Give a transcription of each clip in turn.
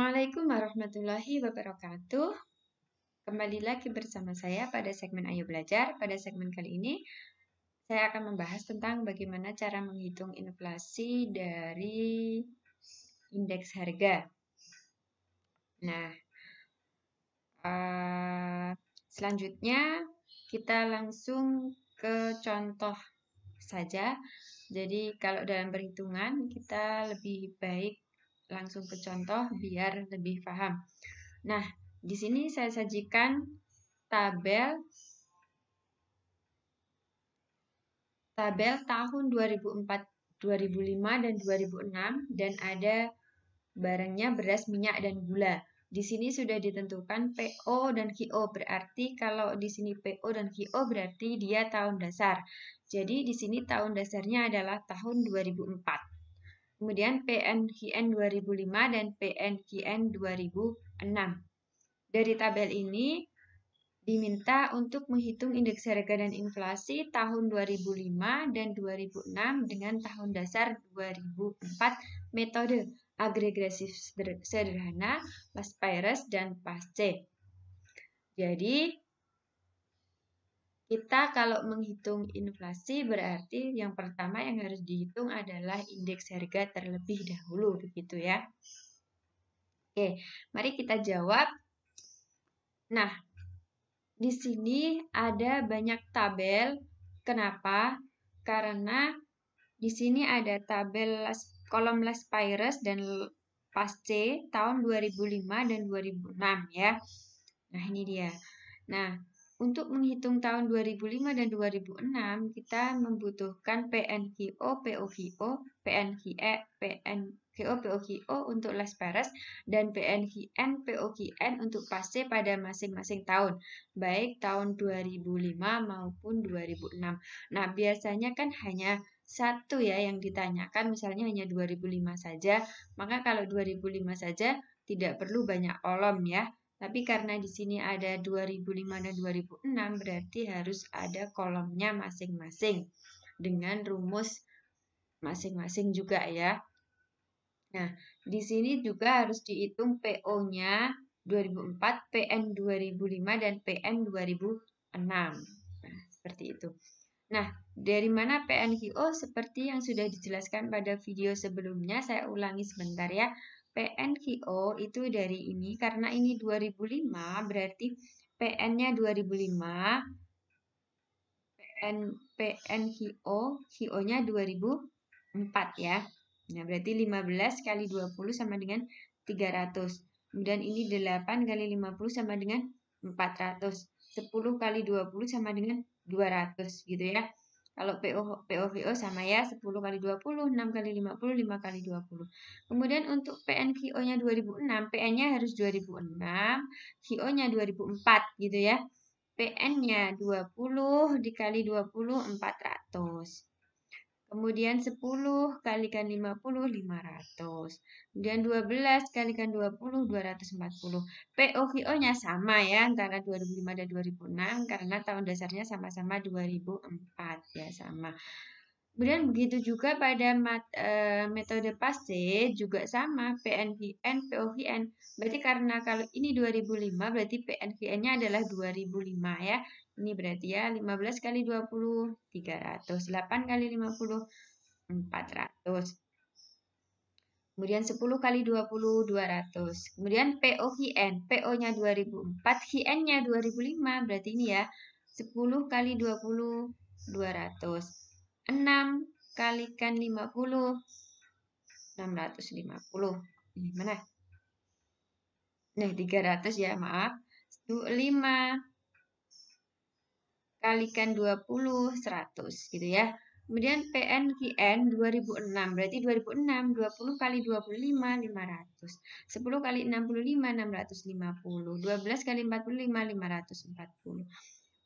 Assalamualaikum warahmatullahi wabarakatuh. Kembali lagi bersama saya pada segmen Ayo Belajar. Pada segmen kali ini, saya akan membahas tentang bagaimana cara menghitung inflasi dari indeks harga. Nah, eh, selanjutnya kita langsung ke contoh saja. Jadi, kalau dalam perhitungan, kita lebih baik langsung ke contoh biar lebih paham. Nah, di sini saya sajikan tabel tabel tahun 2004, 2005 dan 2006 dan ada barangnya beras, minyak dan gula. Di sini sudah ditentukan PO dan KO berarti kalau di sini PO dan KO berarti dia tahun dasar. Jadi di sini tahun dasarnya adalah tahun 2004 kemudian PNGN 2005 dan PNGN 2006. Dari tabel ini diminta untuk menghitung indeks harga dan inflasi tahun 2005 dan 2006 dengan tahun dasar 2004 metode agregresif sederhana, Paspirus, dan Pasce. Jadi, kita kalau menghitung inflasi berarti yang pertama yang harus dihitung adalah indeks harga terlebih dahulu begitu ya. Oke, mari kita jawab. Nah, di sini ada banyak tabel. Kenapa? Karena di sini ada tabel kolom Les Pyres dan Pasce tahun 2005 dan 2006 ya. Nah, ini dia. Nah, untuk menghitung tahun 2005 dan 2006, kita membutuhkan PNGO, POGO, PNGE, PNGO, POGO untuk Les Peres dan PNGN, POGN untuk PASE pada masing-masing tahun, baik tahun 2005 maupun 2006. Nah, biasanya kan hanya satu ya yang ditanyakan, misalnya hanya 2005 saja, maka kalau 2005 saja tidak perlu banyak kolom ya. Tapi karena di sini ada 2005 dan 2006 berarti harus ada kolomnya masing-masing dengan rumus masing-masing juga ya. Nah, di sini juga harus dihitung PO-nya 2004, PN 2005 dan PN 2006. Nah, seperti itu. Nah, dari mana PNGO seperti yang sudah dijelaskan pada video sebelumnya, saya ulangi sebentar ya. PNKO itu dari ini karena ini 2005 berarti PN-nya 2005 PN PNKO KO-nya 2004 ya. Nah, berarti 15 kali 20 sama dengan 300. Kemudian ini 8 kali 50 sama dengan 400. 10 kali 20 sama dengan 200 gitu ya. Kalau PO, POVO sama ya, 10 kali 20, 6 kali 50, 5 kali 20. Kemudian untuk PNVO-nya 2006, PN-nya harus 2006, VO-nya 2004 gitu ya. PN-nya 20 dikali 20, 400. Kemudian 10 kalikan 50, 500. Kemudian 12 kalikan 20, 240. POVO-nya sama ya, antara 2005 dan 2006, karena tahun dasarnya sama-sama 2004 ya, sama. Kemudian begitu juga pada mat, e, metode PASE juga sama PNVN, POVN. Berarti karena kalau ini 2005 berarti PNVN-nya adalah 2005 ya. Ini berarti ya 15 kali 20 300, 8 kali 50 400. Kemudian 10 kali 20 200. Kemudian POHN, PO-nya 2004, HN-nya 2005. Berarti ini ya 10 kali 20 200. 6 kan 50 650. Ini mana? Nah, 300 ya, maaf. 5 kalikan 20, 100 gitu ya. Kemudian PN PNQN 2006, berarti 2006, 20 kali 25, 500. 10 kali 65, 650. 12 kali 45, 540.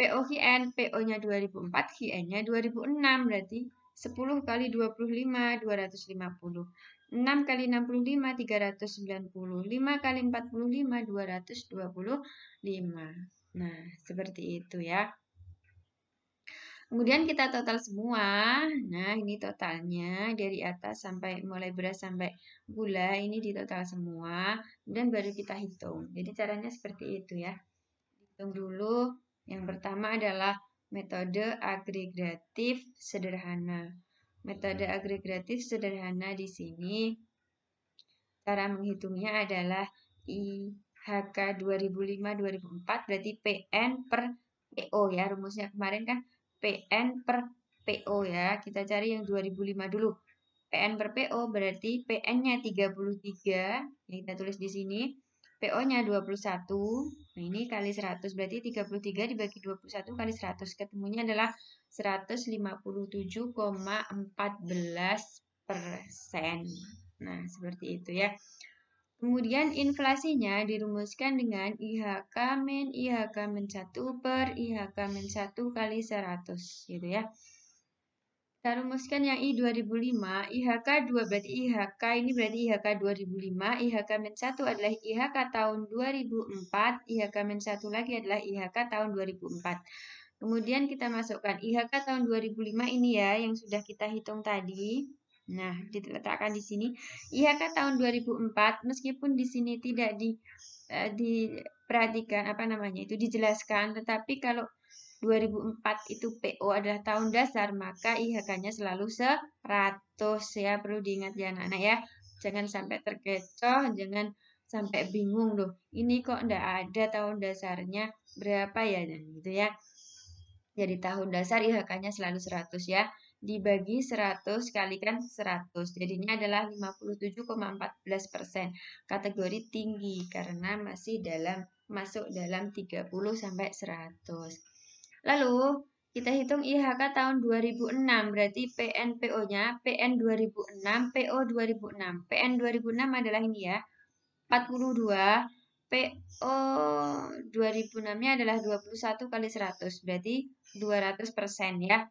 POQN, PO-nya 2004, QN-nya 2006, berarti 10 kali 25, 250. 6 kali 65, 390. 5 kali 45, 225. Nah, seperti itu ya. Kemudian kita total semua. Nah, ini totalnya dari atas sampai mulai beras sampai gula ini ditotal semua. dan baru kita hitung. Jadi caranya seperti itu ya. Hitung dulu. Yang pertama adalah metode agregatif sederhana. Metode iya. agregatif sederhana di sini cara menghitungnya adalah IHK 2005-2004 berarti PN per EO ya rumusnya kemarin kan PN per PO ya. Kita cari yang 2005 dulu. PN per PO berarti PN-nya 33, ini kita tulis di sini. PO-nya 21, nah ini kali 100 berarti 33 dibagi 21 kali 100 ketemunya adalah 157,14 persen. Nah, seperti itu ya. Kemudian inflasinya dirumuskan dengan IHK min IHK min 1 per IHK min 1 kali 100 gitu ya. Kita rumuskan yang I 2005, IHK 2 berarti IHK ini berarti IHK 2005, IHK min 1 adalah IHK tahun 2004, IHK min 1 lagi adalah IHK tahun 2004. Kemudian kita masukkan IHK tahun 2005 ini ya yang sudah kita hitung tadi. Nah, hmm. diletakkan di sini IHK iya tahun 2004 meskipun di sini tidak di uh, diperhatikan apa namanya itu dijelaskan tetapi kalau 2004 itu PO adalah tahun dasar maka IHK-nya selalu 100 ya perlu diingat ya anak-anak ya. Jangan sampai terkecoh, jangan sampai bingung loh. Ini kok ndak ada tahun dasarnya berapa ya dan gitu ya. Jadi tahun dasar IHK-nya selalu 100 ya dibagi 100 kalikan 100. Jadinya adalah 57,14 persen. Kategori tinggi karena masih dalam masuk dalam 30 sampai 100. Lalu kita hitung IHK tahun 2006 berarti PNPO-nya PN 2006, PO 2006. PN 2006 adalah ini ya. 42 PO 2006-nya adalah 21 kali 100, berarti 200% ya.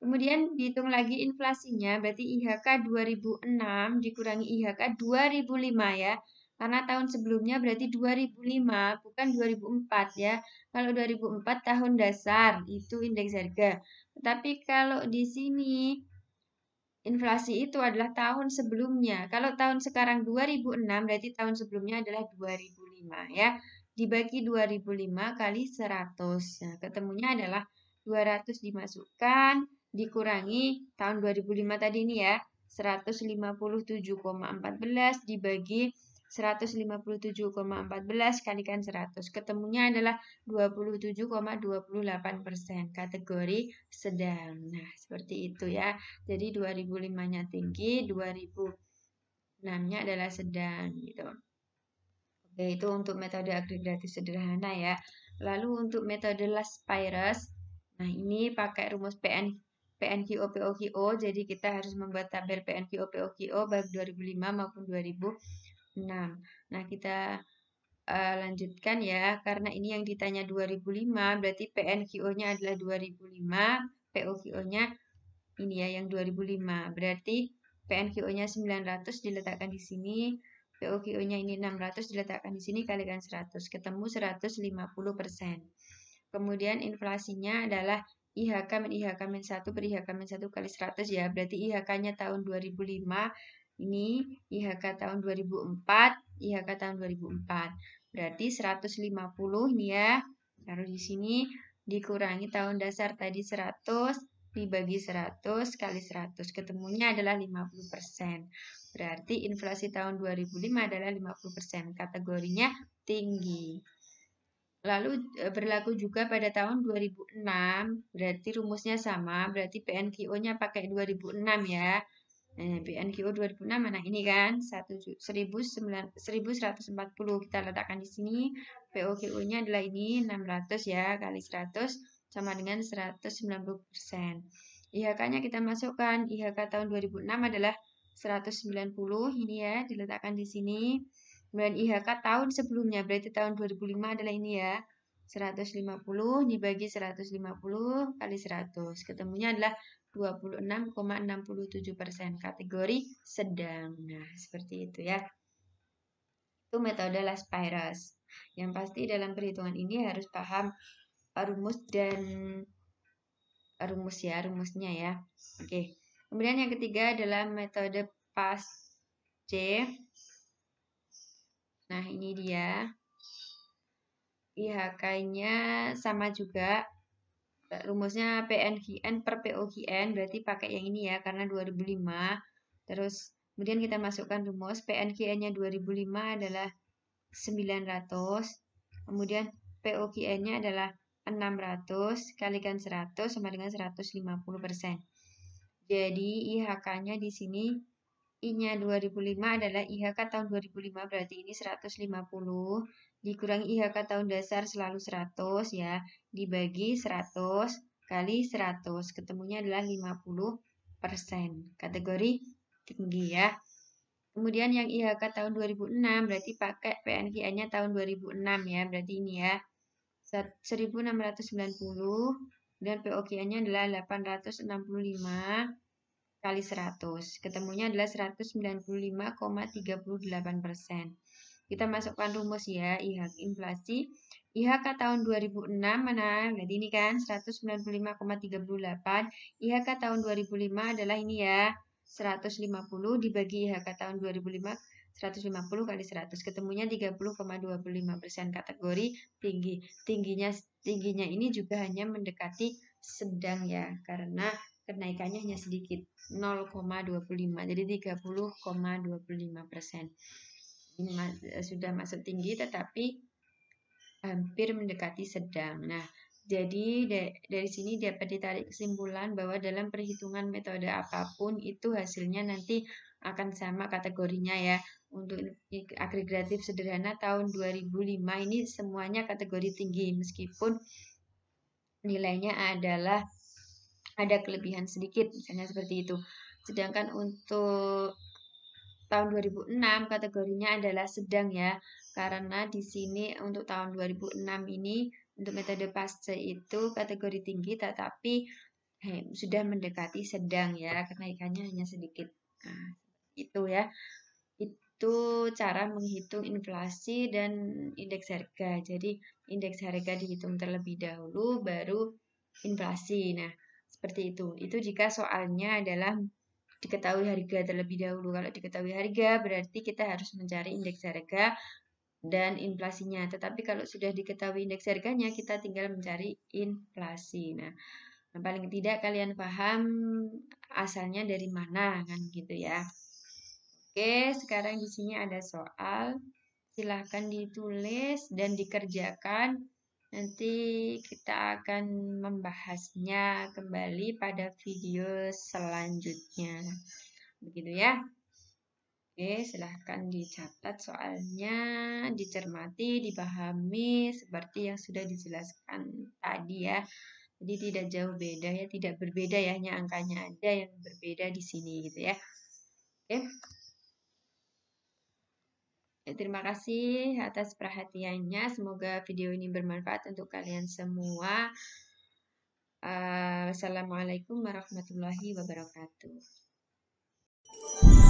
Kemudian dihitung lagi inflasinya, berarti IHK 2006 dikurangi IHK 2005 ya. Karena tahun sebelumnya berarti 2005, bukan 2004 ya. Kalau 2004 tahun dasar, itu indeks harga. Tetapi kalau di sini inflasi itu adalah tahun sebelumnya. Kalau tahun sekarang 2006, berarti tahun sebelumnya adalah 2005 ya. Dibagi 2005 kali 100. Nah, ketemunya adalah 200 dimasukkan dikurangi tahun 2005 tadi ini ya 157,14 dibagi 157,14 kalikan 100 ketemunya adalah 27,28 persen kategori sedang nah seperti itu ya jadi 2005 nya tinggi 2006 nya adalah sedang gitu Oke itu untuk metode agregatif sederhana ya lalu untuk metode last virus nah ini pakai rumus PN PNQO POQO jadi kita harus membuat tabel PNQO POQO baik 2005 maupun 2006 nah kita uh, lanjutkan ya karena ini yang ditanya 2005 berarti PNQO nya adalah 2005 POQO nya ini ya yang 2005 berarti PNQO nya 900 diletakkan di sini POQO nya ini 600 diletakkan di sini kalikan 100 ketemu 150 persen kemudian inflasinya adalah IHK min IHK min 1 per IHK min 1 kali 100 ya. Berarti IHK-nya tahun 2005, ini IHK tahun 2004, IHK tahun 2004. Berarti 150 nih ya. Taruh di sini dikurangi tahun dasar tadi 100 dibagi 100 kali 100 ketemunya adalah 50%. Berarti inflasi tahun 2005 adalah 50%. Kategorinya tinggi. Lalu e, berlaku juga pada tahun 2006, berarti rumusnya sama, berarti pnko nya pakai 2006 ya. Eh, nah, 2006 mana ini kan 1140 kita letakkan di sini. poko nya adalah ini 600 ya kali 100 sama dengan 190%. IHK-nya kita masukkan. IHK tahun 2006 adalah 190 ini ya diletakkan di sini. Kemudian IHK tahun sebelumnya. Berarti tahun 2005 adalah ini ya. 150 dibagi 150 kali 100. Ketemunya adalah 26,67 persen kategori sedang. Nah, seperti itu ya. Itu metode Las virus. Yang pasti dalam perhitungan ini harus paham eh, rumus dan eh, rumus ya, rumusnya ya. Oke. Kemudian yang ketiga adalah metode Pas C Nah, ini dia. IHK-nya iya, sama juga. Eh, rumusnya PNGN per POGN, berarti pakai yang ini ya, karena 2005. Terus, kemudian kita masukkan rumus. PNGN-nya 2005 adalah 900. Kemudian, POGN-nya adalah 600 kalikan 100 sama dengan 150%. persen Jadi IHK-nya di sini I-nya 2005 adalah IHK tahun 2005 berarti ini 150 dikurangi IHK tahun dasar selalu 100 ya dibagi 100 kali 100 ketemunya adalah 50% persen kategori tinggi ya kemudian yang IHK tahun 2006 berarti pakai PNVA-nya tahun 2006 ya berarti ini ya 1690 dan POK-nya adalah 865 kali 100. Ketemunya adalah 195,38 persen. Kita masukkan rumus ya, IHK inflasi. IHK tahun 2006 mana? Jadi ini kan 195,38. IHK tahun 2005 adalah ini ya, 150 dibagi IHK tahun 2005 150 kali 100 ketemunya 30,25 persen kategori tinggi tingginya tingginya ini juga hanya mendekati sedang ya karena kenaikannya hanya sedikit 0,25 jadi 30,25 persen eh, sudah masuk tinggi tetapi hampir mendekati sedang nah jadi dari sini dapat ditarik kesimpulan bahwa dalam perhitungan metode apapun itu hasilnya nanti akan sama kategorinya ya. Untuk agregatif sederhana tahun 2005 ini semuanya kategori tinggi meskipun nilainya adalah ada kelebihan sedikit misalnya seperti itu. Sedangkan untuk tahun 2006 kategorinya adalah sedang ya karena di sini untuk tahun 2006 ini untuk metode pasca itu kategori tinggi tetapi hey, eh, sudah mendekati sedang ya kenaikannya hanya sedikit nah, itu ya itu cara menghitung inflasi dan indeks harga jadi indeks harga dihitung terlebih dahulu baru inflasi nah seperti itu. Itu jika soalnya adalah diketahui harga terlebih dahulu. Kalau diketahui harga berarti kita harus mencari indeks harga dan inflasinya. Tetapi kalau sudah diketahui indeks harganya, kita tinggal mencari inflasi. Nah, nah paling tidak kalian paham asalnya dari mana kan gitu ya. Oke, sekarang di sini ada soal. Silahkan ditulis dan dikerjakan Nanti kita akan membahasnya kembali pada video selanjutnya. Begitu ya. Oke, silahkan dicatat soalnya, dicermati, dipahami seperti yang sudah dijelaskan tadi ya. Jadi tidak jauh beda ya, tidak berbeda ya, hanya angkanya aja yang berbeda di sini gitu ya. Oke. Ya, terima kasih atas perhatiannya. Semoga video ini bermanfaat untuk kalian semua. Uh, eh, Wassalamualaikum warahmatullahi wabarakatuh.